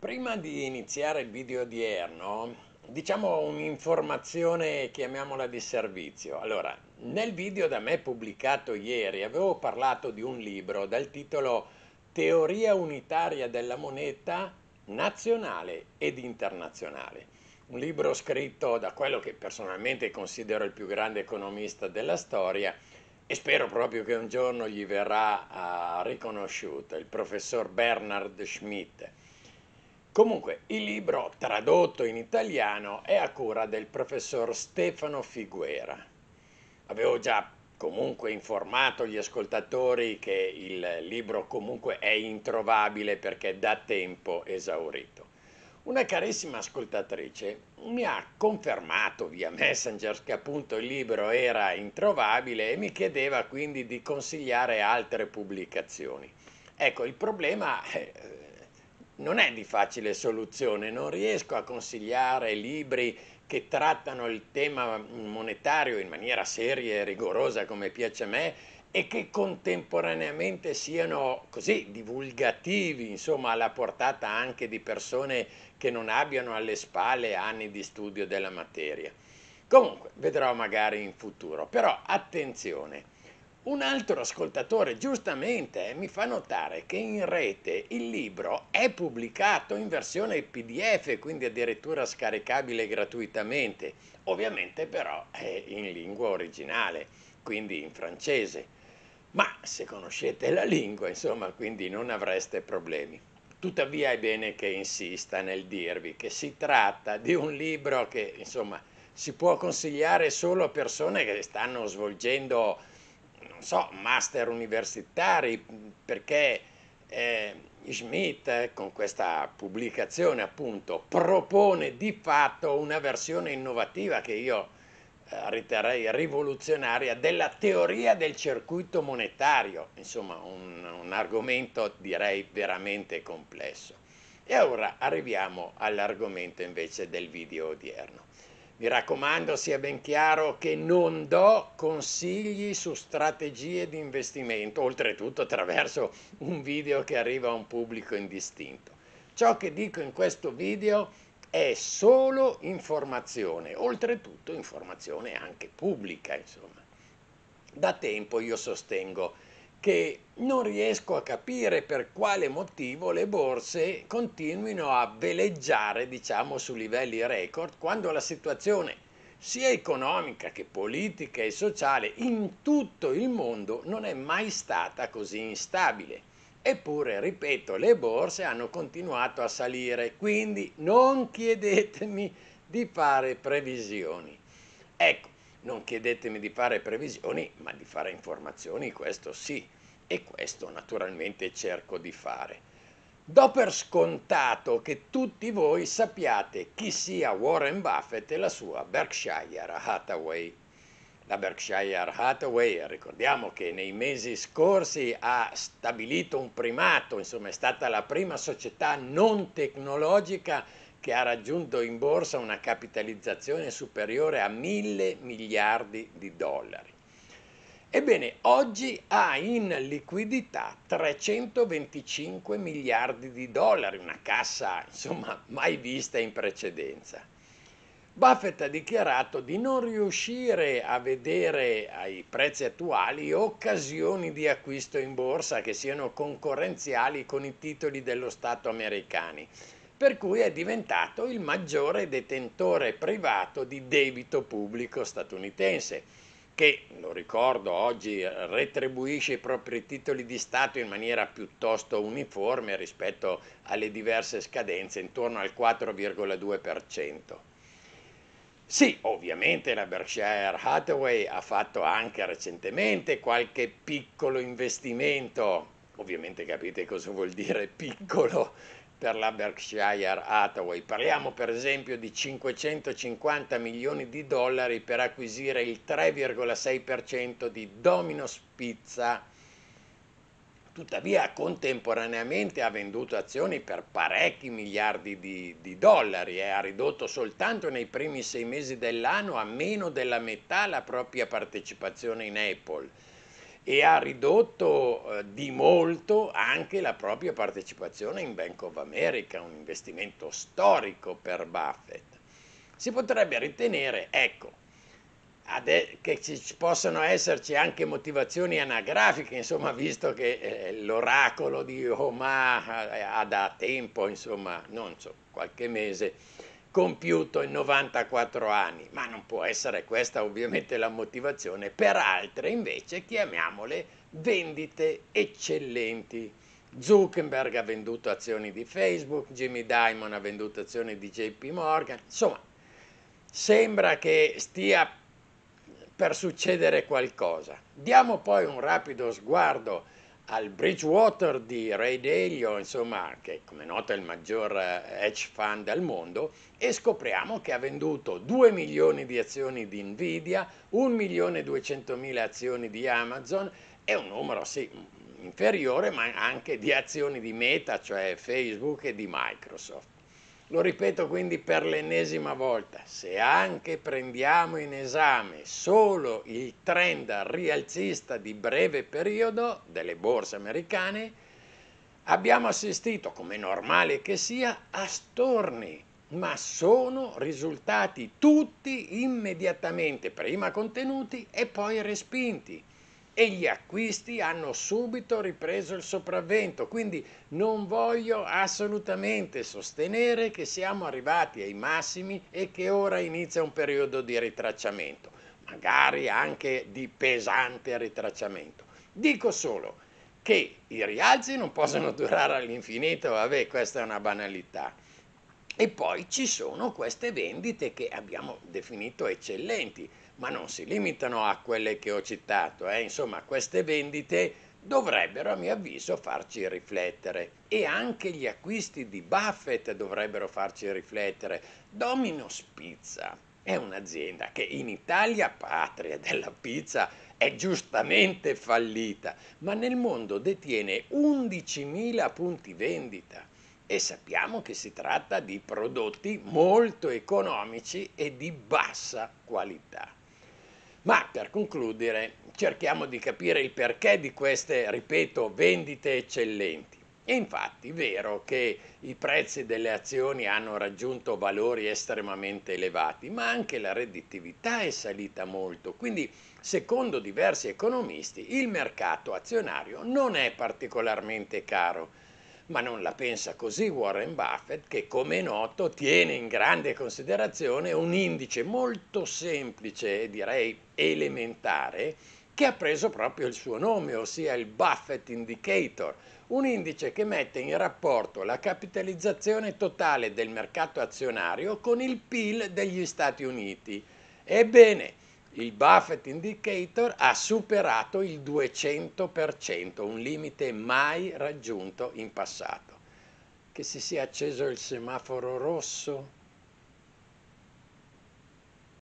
Prima di iniziare il video odierno, diciamo un'informazione, chiamiamola di servizio. Allora, nel video da me pubblicato ieri avevo parlato di un libro dal titolo Teoria unitaria della moneta nazionale ed internazionale. Un libro scritto da quello che personalmente considero il più grande economista della storia e spero proprio che un giorno gli verrà uh, riconosciuto, il professor Bernard Schmidt Comunque, il libro, tradotto in italiano, è a cura del professor Stefano Figuera. Avevo già comunque informato gli ascoltatori che il libro comunque è introvabile perché è da tempo esaurito. Una carissima ascoltatrice mi ha confermato via Messenger che appunto il libro era introvabile e mi chiedeva quindi di consigliare altre pubblicazioni. Ecco, il problema eh, non è di facile soluzione, non riesco a consigliare libri che trattano il tema monetario in maniera seria e rigorosa come piace a me e che contemporaneamente siano così divulgativi, insomma alla portata anche di persone che non abbiano alle spalle anni di studio della materia. Comunque, vedrò magari in futuro, però attenzione un altro ascoltatore giustamente eh, mi fa notare che in rete il libro è pubblicato in versione PDF, quindi addirittura scaricabile gratuitamente, ovviamente però è in lingua originale, quindi in francese. Ma se conoscete la lingua, insomma, quindi non avreste problemi. Tuttavia è bene che insista nel dirvi che si tratta di un libro che, insomma, si può consigliare solo a persone che stanno svolgendo non so, master universitari, perché eh, Schmidt eh, con questa pubblicazione appunto propone di fatto una versione innovativa che io eh, riterrei rivoluzionaria della teoria del circuito monetario, insomma un, un argomento direi veramente complesso. E ora arriviamo all'argomento invece del video odierno. Mi raccomando, sia ben chiaro che non do consigli su strategie di investimento, oltretutto attraverso un video che arriva a un pubblico indistinto. Ciò che dico in questo video è solo informazione, oltretutto informazione anche pubblica, insomma. Da tempo io sostengo che non riesco a capire per quale motivo le borse continuino a veleggiare, diciamo, su livelli record quando la situazione sia economica che politica e sociale in tutto il mondo non è mai stata così instabile. Eppure, ripeto, le borse hanno continuato a salire, quindi non chiedetemi di fare previsioni. Ecco, non chiedetemi di fare previsioni, ma di fare informazioni, questo sì, e questo naturalmente cerco di fare. Do per scontato che tutti voi sappiate chi sia Warren Buffett e la sua Berkshire Hathaway. La Berkshire Hathaway, ricordiamo che nei mesi scorsi ha stabilito un primato, insomma è stata la prima società non tecnologica che ha raggiunto in borsa una capitalizzazione superiore a mille miliardi di dollari. Ebbene, oggi ha in liquidità 325 miliardi di dollari, una cassa insomma mai vista in precedenza. Buffett ha dichiarato di non riuscire a vedere ai prezzi attuali occasioni di acquisto in borsa che siano concorrenziali con i titoli dello Stato americani per cui è diventato il maggiore detentore privato di debito pubblico statunitense, che, lo ricordo, oggi retribuisce i propri titoli di Stato in maniera piuttosto uniforme rispetto alle diverse scadenze, intorno al 4,2%. Sì, ovviamente la Berkshire Hathaway ha fatto anche recentemente qualche piccolo investimento, ovviamente capite cosa vuol dire piccolo, per la Berkshire Hathaway. Parliamo per esempio di 550 milioni di dollari per acquisire il 3,6% di Domino's Pizza. Tuttavia contemporaneamente ha venduto azioni per parecchi miliardi di, di dollari e eh. ha ridotto soltanto nei primi sei mesi dell'anno a meno della metà la propria partecipazione in Apple e ha ridotto eh, di molto anche la propria partecipazione in Bank of America, un investimento storico per Buffett. Si potrebbe ritenere, ecco, che ci possano esserci anche motivazioni anagrafiche, insomma, visto che eh, l'oracolo di Omar eh, ha, da tempo, insomma, non so, qualche mese, compiuto in 94 anni, ma non può essere questa ovviamente la motivazione, per altre invece chiamiamole vendite eccellenti. Zuckerberg ha venduto azioni di Facebook, Jimmy Dimon ha venduto azioni di JP Morgan, insomma sembra che stia per succedere qualcosa. Diamo poi un rapido sguardo al Bridgewater di Ray Dalio, insomma, che come noto è il maggior eh, hedge fund al mondo, e scopriamo che ha venduto 2 milioni di azioni di Nvidia, 1 milione e 200 mila azioni di Amazon, è un numero sì inferiore, ma anche di azioni di Meta, cioè Facebook e di Microsoft. Lo ripeto quindi per l'ennesima volta, se anche prendiamo in esame solo il trend rialzista di breve periodo delle borse americane, abbiamo assistito, come normale che sia, a storni, ma sono risultati tutti immediatamente prima contenuti e poi respinti e gli acquisti hanno subito ripreso il sopravvento, quindi non voglio assolutamente sostenere che siamo arrivati ai massimi e che ora inizia un periodo di ritracciamento, magari anche di pesante ritracciamento. Dico solo che i rialzi non possono durare all'infinito, vabbè questa è una banalità, e poi ci sono queste vendite che abbiamo definito eccellenti, ma non si limitano a quelle che ho citato, eh. insomma queste vendite dovrebbero a mio avviso farci riflettere e anche gli acquisti di Buffett dovrebbero farci riflettere. Domino Spizza è un'azienda che in Italia, patria della pizza, è giustamente fallita, ma nel mondo detiene 11.000 punti vendita e sappiamo che si tratta di prodotti molto economici e di bassa qualità. Ma per concludere cerchiamo di capire il perché di queste, ripeto, vendite eccellenti. È infatti vero che i prezzi delle azioni hanno raggiunto valori estremamente elevati, ma anche la redditività è salita molto, quindi secondo diversi economisti il mercato azionario non è particolarmente caro ma non la pensa così Warren Buffett che come è noto tiene in grande considerazione un indice molto semplice e direi elementare che ha preso proprio il suo nome, ossia il Buffett Indicator, un indice che mette in rapporto la capitalizzazione totale del mercato azionario con il PIL degli Stati Uniti. Ebbene, il Buffett Indicator ha superato il 200%, un limite mai raggiunto in passato. Che si sia acceso il semaforo rosso,